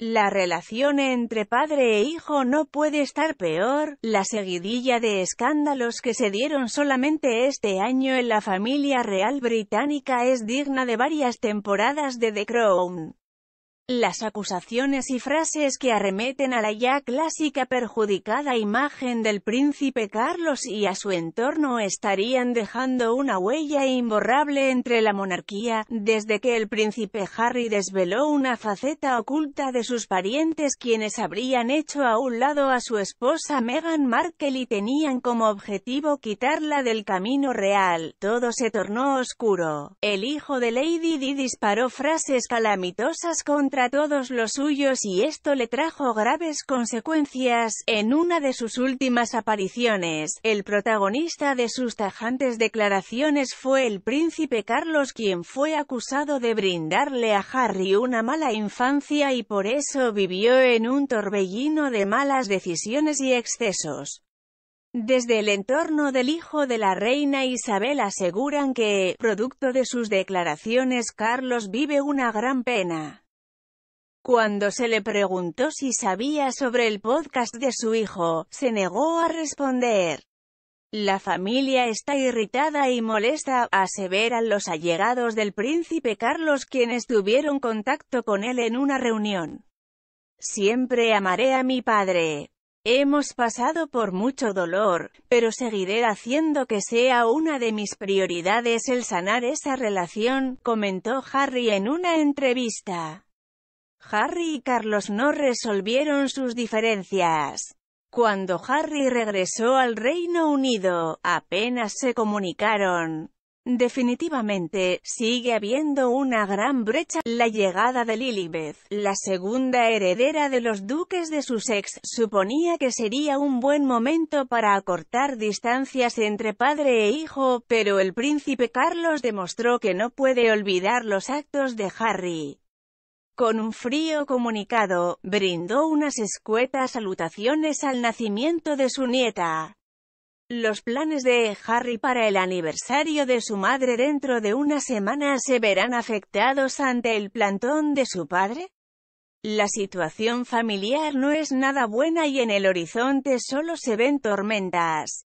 La relación entre padre e hijo no puede estar peor, la seguidilla de escándalos que se dieron solamente este año en la familia real británica es digna de varias temporadas de The Crown. Las acusaciones y frases que arremeten a la ya clásica perjudicada imagen del príncipe Carlos y a su entorno estarían dejando una huella imborrable entre la monarquía, desde que el príncipe Harry desveló una faceta oculta de sus parientes quienes habrían hecho a un lado a su esposa Meghan Markle y tenían como objetivo quitarla del camino real. Todo se tornó oscuro. El hijo de Lady Di disparó frases calamitosas contra a todos los suyos y esto le trajo graves consecuencias. En una de sus últimas apariciones, el protagonista de sus tajantes declaraciones fue el príncipe Carlos quien fue acusado de brindarle a Harry una mala infancia y por eso vivió en un torbellino de malas decisiones y excesos. Desde el entorno del hijo de la reina Isabel aseguran que, producto de sus declaraciones Carlos vive una gran pena. Cuando se le preguntó si sabía sobre el podcast de su hijo, se negó a responder. La familia está irritada y molesta, aseveran los allegados del príncipe Carlos quienes tuvieron contacto con él en una reunión. Siempre amaré a mi padre. Hemos pasado por mucho dolor, pero seguiré haciendo que sea una de mis prioridades el sanar esa relación, comentó Harry en una entrevista. Harry y Carlos no resolvieron sus diferencias. Cuando Harry regresó al Reino Unido, apenas se comunicaron. Definitivamente, sigue habiendo una gran brecha. La llegada de Lilibeth, la segunda heredera de los duques de Sussex, suponía que sería un buen momento para acortar distancias entre padre e hijo, pero el príncipe Carlos demostró que no puede olvidar los actos de Harry. Con un frío comunicado, brindó unas escuetas salutaciones al nacimiento de su nieta. Los planes de Harry para el aniversario de su madre dentro de una semana se verán afectados ante el plantón de su padre. La situación familiar no es nada buena y en el horizonte solo se ven tormentas.